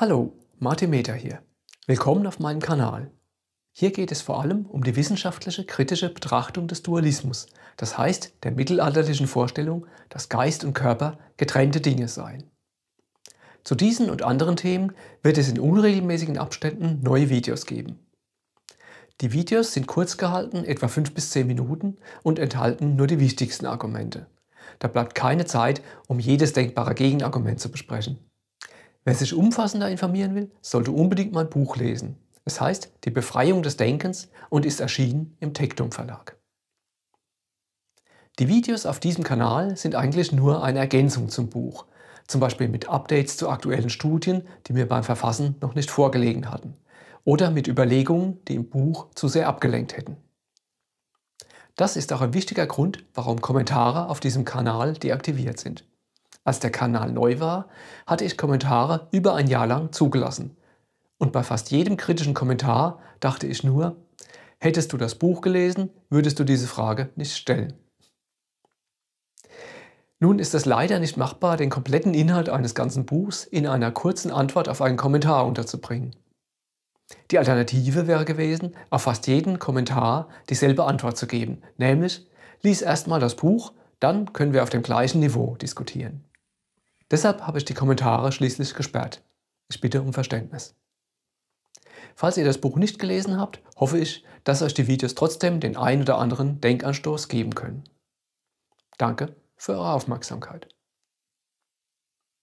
Hallo, Martin Meter hier. Willkommen auf meinem Kanal. Hier geht es vor allem um die wissenschaftliche, kritische Betrachtung des Dualismus, das heißt der mittelalterlichen Vorstellung, dass Geist und Körper getrennte Dinge seien. Zu diesen und anderen Themen wird es in unregelmäßigen Abständen neue Videos geben. Die Videos sind kurz gehalten, etwa 5 bis 10 Minuten und enthalten nur die wichtigsten Argumente. Da bleibt keine Zeit, um jedes denkbare Gegenargument zu besprechen. Wer sich umfassender informieren will, sollte unbedingt mein Buch lesen. Es heißt Die Befreiung des Denkens und ist erschienen im Tektum Verlag. Die Videos auf diesem Kanal sind eigentlich nur eine Ergänzung zum Buch, zum Beispiel mit Updates zu aktuellen Studien, die mir beim Verfassen noch nicht vorgelegen hatten, oder mit Überlegungen, die im Buch zu sehr abgelenkt hätten. Das ist auch ein wichtiger Grund, warum Kommentare auf diesem Kanal deaktiviert sind. Als der Kanal neu war, hatte ich Kommentare über ein Jahr lang zugelassen. Und bei fast jedem kritischen Kommentar dachte ich nur, hättest du das Buch gelesen, würdest du diese Frage nicht stellen. Nun ist es leider nicht machbar, den kompletten Inhalt eines ganzen Buchs in einer kurzen Antwort auf einen Kommentar unterzubringen. Die Alternative wäre gewesen, auf fast jeden Kommentar dieselbe Antwort zu geben, nämlich lies erstmal das Buch, dann können wir auf dem gleichen Niveau diskutieren. Deshalb habe ich die Kommentare schließlich gesperrt. Ich bitte um Verständnis. Falls ihr das Buch nicht gelesen habt, hoffe ich, dass euch die Videos trotzdem den ein oder anderen Denkanstoß geben können. Danke für eure Aufmerksamkeit.